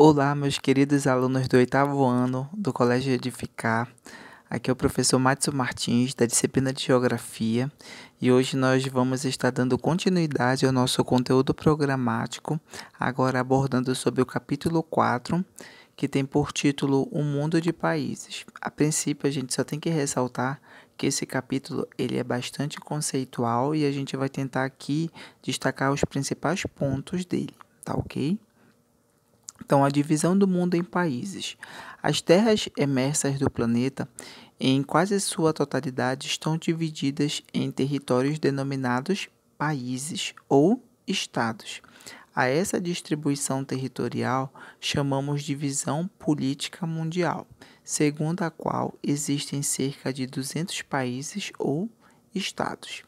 Olá, meus queridos alunos do oitavo ano do Colégio Edificar. Aqui é o professor Matson Martins, da disciplina de Geografia, e hoje nós vamos estar dando continuidade ao nosso conteúdo programático, agora abordando sobre o capítulo 4, que tem por título Um Mundo de Países. A princípio, a gente só tem que ressaltar que esse capítulo ele é bastante conceitual e a gente vai tentar aqui destacar os principais pontos dele, tá ok? Então, a divisão do mundo em países. As terras emersas do planeta, em quase sua totalidade, estão divididas em territórios denominados países ou estados. A essa distribuição territorial chamamos de divisão política mundial, segundo a qual existem cerca de 200 países ou estados.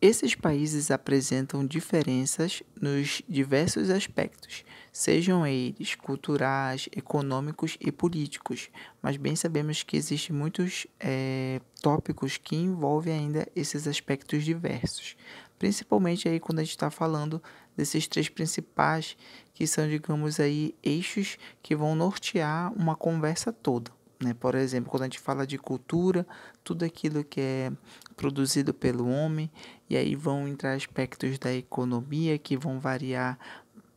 Esses países apresentam diferenças nos diversos aspectos, sejam eles culturais, econômicos e políticos, mas bem sabemos que existem muitos é, tópicos que envolvem ainda esses aspectos diversos, principalmente aí quando a gente está falando desses três principais que são, digamos aí, eixos que vão nortear uma conversa toda. Né? Por exemplo, quando a gente fala de cultura, tudo aquilo que é produzido pelo homem, e aí vão entrar aspectos da economia que vão variar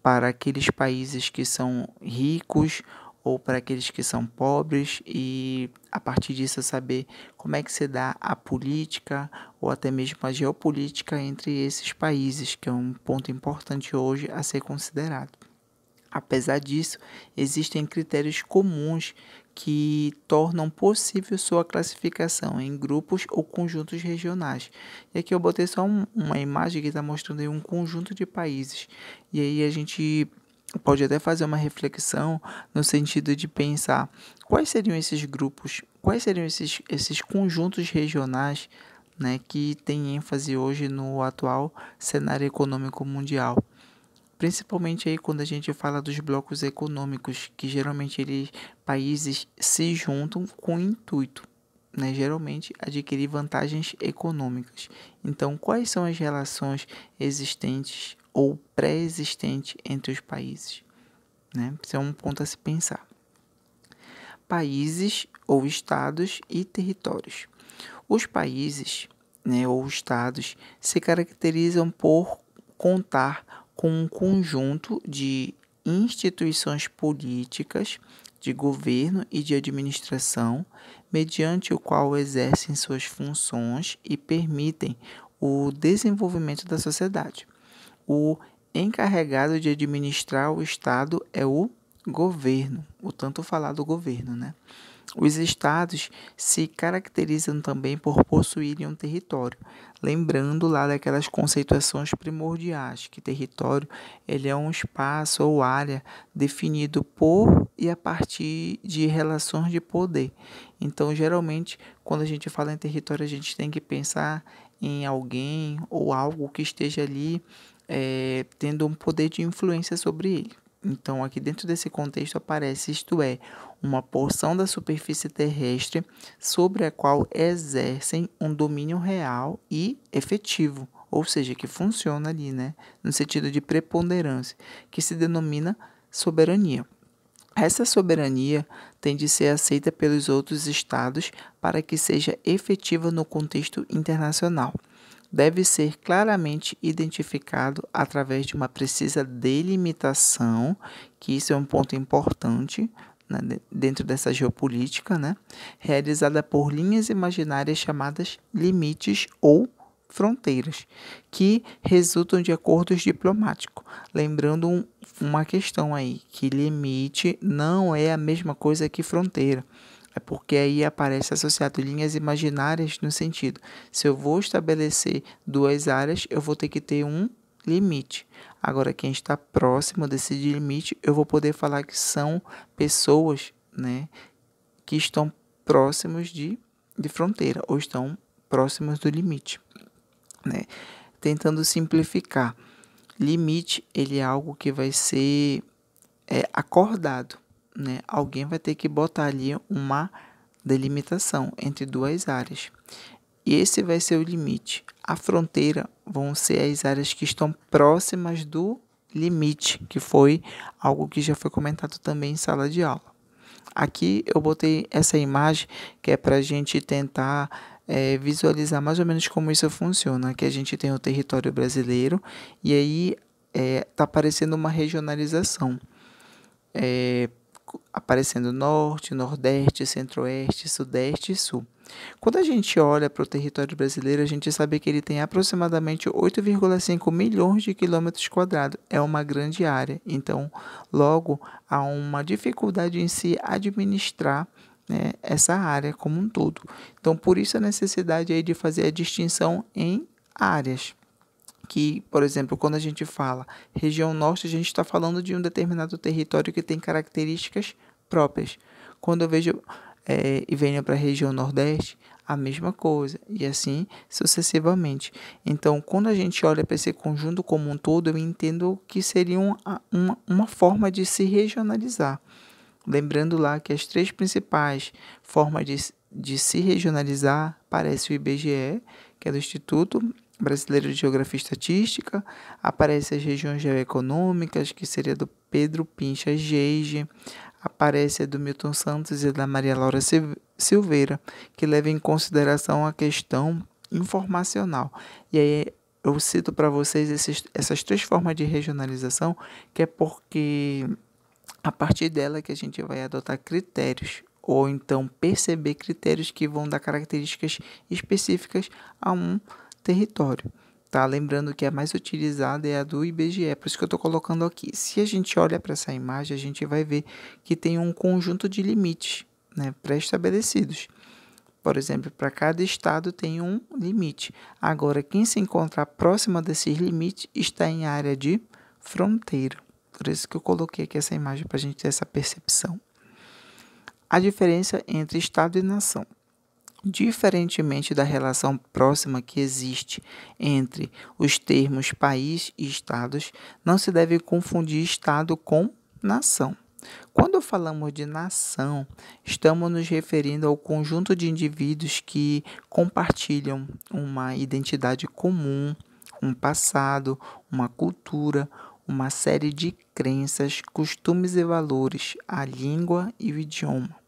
para aqueles países que são ricos ou para aqueles que são pobres e a partir disso saber como é que se dá a política ou até mesmo a geopolítica entre esses países, que é um ponto importante hoje a ser considerado. Apesar disso, existem critérios comuns que tornam possível sua classificação em grupos ou conjuntos regionais. E aqui eu botei só um, uma imagem que está mostrando um conjunto de países. E aí a gente pode até fazer uma reflexão no sentido de pensar quais seriam esses grupos, quais seriam esses, esses conjuntos regionais né, que têm ênfase hoje no atual cenário econômico mundial principalmente aí quando a gente fala dos blocos econômicos, que geralmente eles países se juntam com o intuito, né, geralmente adquirir vantagens econômicas. Então, quais são as relações existentes ou pré-existentes entre os países? Né? Isso é um ponto a se pensar. Países ou estados e territórios. Os países né, ou estados se caracterizam por contar com um conjunto de instituições políticas, de governo e de administração, mediante o qual exercem suas funções e permitem o desenvolvimento da sociedade. O encarregado de administrar o Estado é o governo, o tanto falado governo, né? Os estados se caracterizam também por possuírem um território, lembrando lá daquelas conceituações primordiais, que território ele é um espaço ou área definido por e a partir de relações de poder. Então, geralmente, quando a gente fala em território, a gente tem que pensar em alguém ou algo que esteja ali é, tendo um poder de influência sobre ele. Então, aqui dentro desse contexto aparece, isto é, uma porção da superfície terrestre sobre a qual exercem um domínio real e efetivo, ou seja, que funciona ali, né, no sentido de preponderância, que se denomina soberania. Essa soberania tem de ser aceita pelos outros estados para que seja efetiva no contexto internacional deve ser claramente identificado através de uma precisa delimitação, que isso é um ponto importante né, dentro dessa geopolítica, né, realizada por linhas imaginárias chamadas limites ou fronteiras, que resultam de acordos diplomáticos. Lembrando um, uma questão aí, que limite não é a mesma coisa que fronteira. É porque aí aparece associado linhas imaginárias no sentido, se eu vou estabelecer duas áreas, eu vou ter que ter um limite. Agora, quem está próximo desse limite, eu vou poder falar que são pessoas né, que estão próximos de, de fronteira ou estão próximos do limite. Né? Tentando simplificar, limite ele é algo que vai ser é, acordado né, alguém vai ter que botar ali uma delimitação entre duas áreas. E esse vai ser o limite. A fronteira vão ser as áreas que estão próximas do limite, que foi algo que já foi comentado também em sala de aula. Aqui eu botei essa imagem que é para a gente tentar é, visualizar mais ou menos como isso funciona. que a gente tem o território brasileiro e aí está é, aparecendo tá uma regionalização. É, aparecendo norte, nordeste, centro-oeste, sudeste e sul. Quando a gente olha para o território brasileiro, a gente sabe que ele tem aproximadamente 8,5 milhões de quilômetros quadrados. É uma grande área, então, logo, há uma dificuldade em se administrar né, essa área como um todo. Então, por isso a necessidade aí de fazer a distinção em áreas que, por exemplo, quando a gente fala região norte, a gente está falando de um determinado território que tem características próprias. Quando eu vejo é, e venho para a região nordeste, a mesma coisa, e assim sucessivamente. Então, quando a gente olha para esse conjunto como um todo, eu entendo que seria uma, uma forma de se regionalizar. Lembrando lá que as três principais formas de, de se regionalizar parece o IBGE, que é do Instituto Brasileiro de Geografia e Estatística, aparece as regiões geoeconômicas, que seria do Pedro Pincha Geige, aparece a do Milton Santos e da Maria Laura Silveira, que leva em consideração a questão informacional. E aí eu cito para vocês esses, essas três formas de regionalização, que é porque a partir dela que a gente vai adotar critérios ou então perceber critérios que vão dar características específicas a um território. Tá? Lembrando que a mais utilizada é a do IBGE, é por isso que eu estou colocando aqui. Se a gente olha para essa imagem, a gente vai ver que tem um conjunto de limites né, pré-estabelecidos. Por exemplo, para cada estado tem um limite. Agora, quem se encontrar próximo desses limites está em área de fronteira. Por isso que eu coloquei aqui essa imagem para a gente ter essa percepção. A diferença entre estado e nação diferentemente da relação próxima que existe entre os termos país e estados, não se deve confundir estado com nação. Quando falamos de nação, estamos nos referindo ao conjunto de indivíduos que compartilham uma identidade comum, um passado, uma cultura, uma série de crenças, costumes e valores, a língua e o idioma.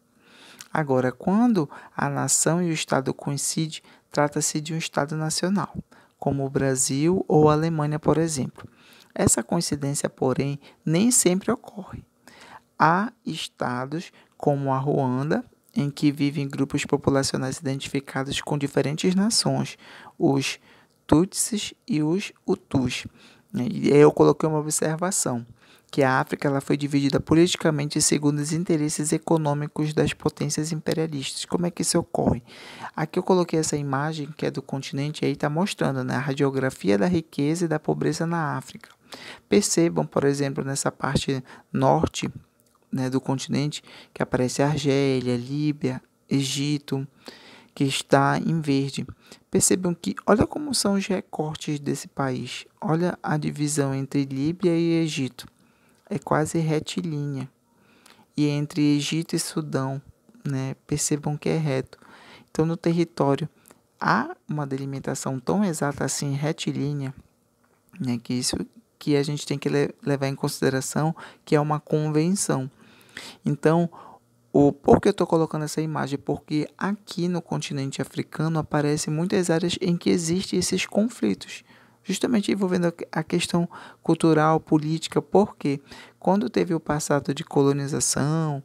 Agora, quando a nação e o Estado coincidem, trata-se de um Estado nacional, como o Brasil ou a Alemanha, por exemplo. Essa coincidência, porém, nem sempre ocorre. Há estados, como a Ruanda, em que vivem grupos populacionais identificados com diferentes nações, os Tutsis e os Hutus. E aí eu coloquei uma observação que a África ela foi dividida politicamente segundo os interesses econômicos das potências imperialistas. Como é que isso ocorre? Aqui eu coloquei essa imagem que é do continente aí está mostrando né, a radiografia da riqueza e da pobreza na África. Percebam, por exemplo, nessa parte norte né, do continente que aparece Argélia, Líbia, Egito, que está em verde. Percebam que olha como são os recortes desse país. Olha a divisão entre Líbia e Egito é quase retilínea. E é entre Egito e Sudão, né, percebam que é reto. Então, no território há uma delimitação tão exata assim, retilínea, né, que isso que a gente tem que le levar em consideração que é uma convenção. Então, o por que eu estou colocando essa imagem? Porque aqui no continente africano aparecem muitas áreas em que existem esses conflitos justamente envolvendo a questão cultural, política, porque quando teve o passado de colonização,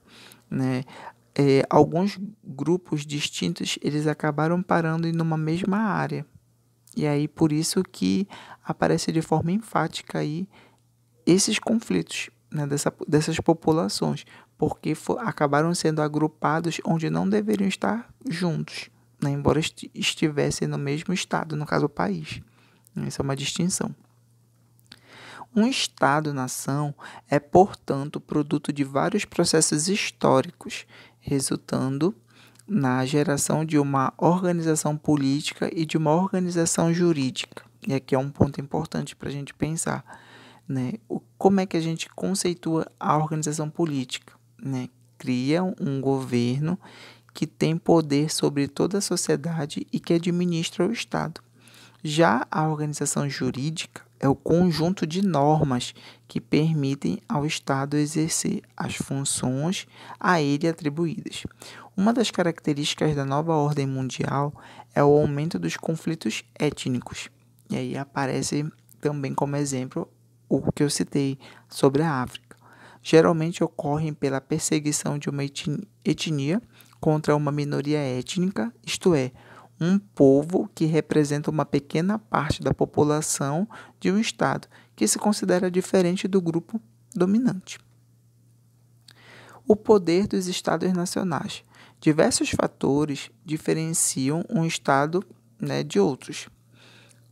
né, é, alguns grupos distintos eles acabaram parando em uma mesma área. E aí por isso que aparece de forma enfática aí esses conflitos né, dessa, dessas populações, porque for, acabaram sendo agrupados onde não deveriam estar juntos, né, embora estivessem no mesmo estado, no caso o país. Né? Isso é uma distinção. Um Estado-nação é, portanto, produto de vários processos históricos, resultando na geração de uma organização política e de uma organização jurídica. E aqui é um ponto importante para a gente pensar, né? O, como é que a gente conceitua a organização política, né? Cria um governo que tem poder sobre toda a sociedade e que administra o Estado. Já a organização jurídica é o conjunto de normas que permitem ao Estado exercer as funções a ele atribuídas. Uma das características da nova ordem mundial é o aumento dos conflitos étnicos. E aí aparece também como exemplo o que eu citei sobre a África. Geralmente ocorrem pela perseguição de uma etnia contra uma minoria étnica, isto é, um povo que representa uma pequena parte da população de um Estado, que se considera diferente do grupo dominante. O poder dos Estados nacionais. Diversos fatores diferenciam um Estado né, de outros.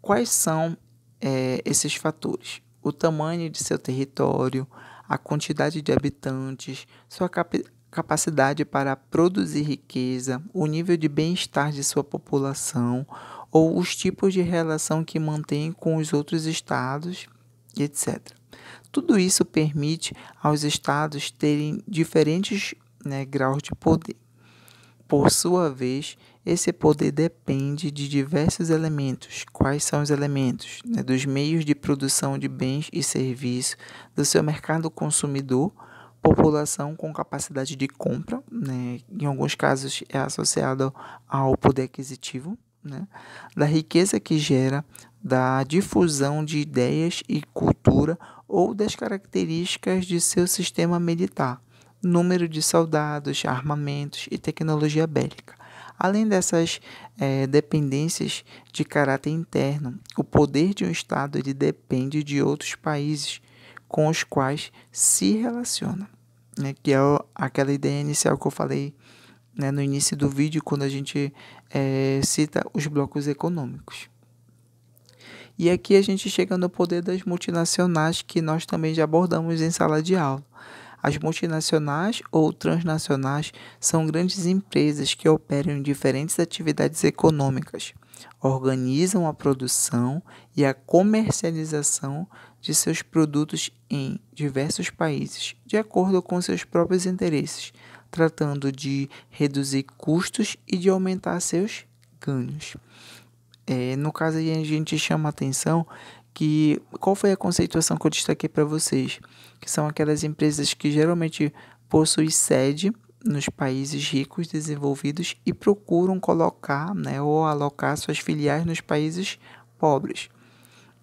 Quais são é, esses fatores? O tamanho de seu território, a quantidade de habitantes, sua capacidade para produzir riqueza, o nível de bem-estar de sua população ou os tipos de relação que mantém com os outros estados, etc. Tudo isso permite aos estados terem diferentes né, graus de poder. Por sua vez, esse poder depende de diversos elementos. Quais são os elementos? Né, dos meios de produção de bens e serviços, do seu mercado consumidor, população com capacidade de compra, né, em alguns casos é associado ao poder aquisitivo, né, da riqueza que gera, da difusão de ideias e cultura ou das características de seu sistema militar, número de soldados, armamentos e tecnologia bélica. Além dessas é, dependências de caráter interno, o poder de um Estado ele depende de outros países com os quais se relaciona né, que é aquela ideia inicial que eu falei né, no início do vídeo, quando a gente é, cita os blocos econômicos. E aqui a gente chega no poder das multinacionais, que nós também já abordamos em sala de aula. As multinacionais ou transnacionais são grandes empresas que operam em diferentes atividades econômicas, organizam a produção e a comercialização de seus produtos em diversos países, de acordo com seus próprios interesses, tratando de reduzir custos e de aumentar seus ganhos. É, no caso, aí a gente chama a atenção que qual foi a conceituação que eu destaquei para vocês, que são aquelas empresas que geralmente possuem sede nos países ricos desenvolvidos e procuram colocar né, ou alocar suas filiais nos países pobres.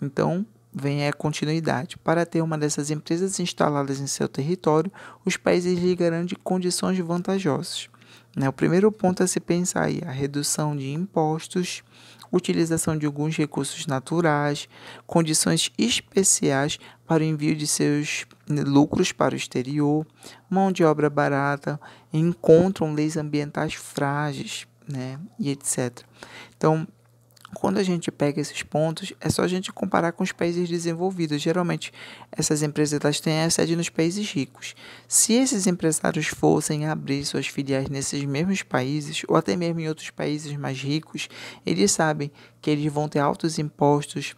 Então, vem a é continuidade. Para ter uma dessas empresas instaladas em seu território, os países lhe de condições vantajosas. Né? O primeiro ponto a se pensar aí a redução de impostos, utilização de alguns recursos naturais, condições especiais para o envio de seus né, lucros para o exterior, mão de obra barata, encontram leis ambientais frágeis, né, e etc. Então, quando a gente pega esses pontos, é só a gente comparar com os países desenvolvidos. Geralmente, essas empresas elas têm a sede nos países ricos. Se esses empresários fossem abrir suas filiais nesses mesmos países, ou até mesmo em outros países mais ricos, eles sabem que eles vão ter altos impostos,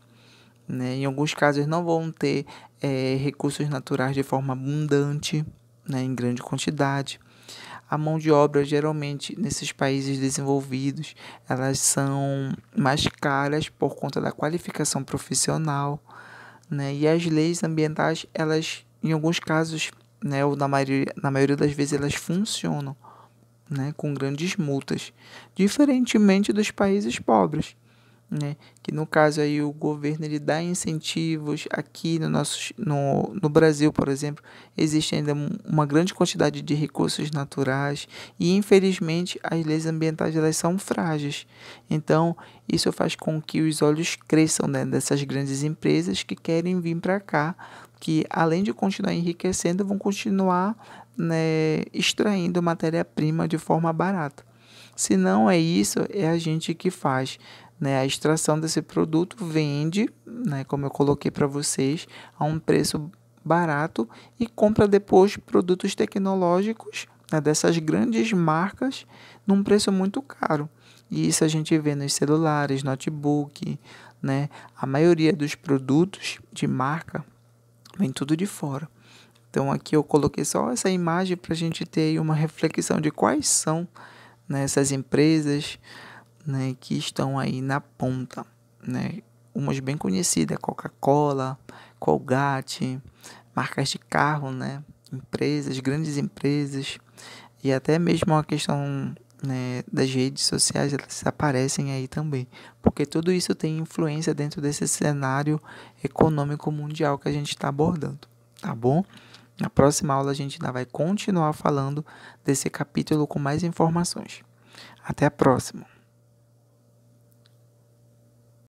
né? em alguns casos, não vão ter é, recursos naturais de forma abundante, né? em grande quantidade. A mão de obra geralmente nesses países desenvolvidos, elas são mais caras por conta da qualificação profissional, né? E as leis ambientais, elas em alguns casos, né, ou na maioria, na maioria das vezes elas funcionam, né, com grandes multas, diferentemente dos países pobres né? Que no caso aí o governo ele dá incentivos aqui no nosso no, no Brasil, por exemplo, existe ainda uma grande quantidade de recursos naturais e infelizmente as leis ambientais elas são frágeis. Então, isso faz com que os olhos cresçam né, dessas grandes empresas que querem vir para cá, que além de continuar enriquecendo, vão continuar né, extraindo matéria-prima de forma barata. Se não é isso, é a gente que faz. Né? A extração desse produto vende, né, como eu coloquei para vocês, a um preço barato e compra depois produtos tecnológicos né, dessas grandes marcas num preço muito caro. E isso a gente vê nos celulares, notebook, né? A maioria dos produtos de marca vem tudo de fora. Então aqui eu coloquei só essa imagem para a gente ter uma reflexão de quais são né, essas empresas, né, que estão aí na ponta, né? Umas bem conhecidas, Coca-Cola, Colgate, marcas de carro, né? Empresas, grandes empresas e até mesmo a questão né, das redes sociais elas aparecem aí também, porque tudo isso tem influência dentro desse cenário econômico mundial que a gente está abordando, tá bom? Na próxima aula a gente ainda vai continuar falando desse capítulo com mais informações. Até a próxima!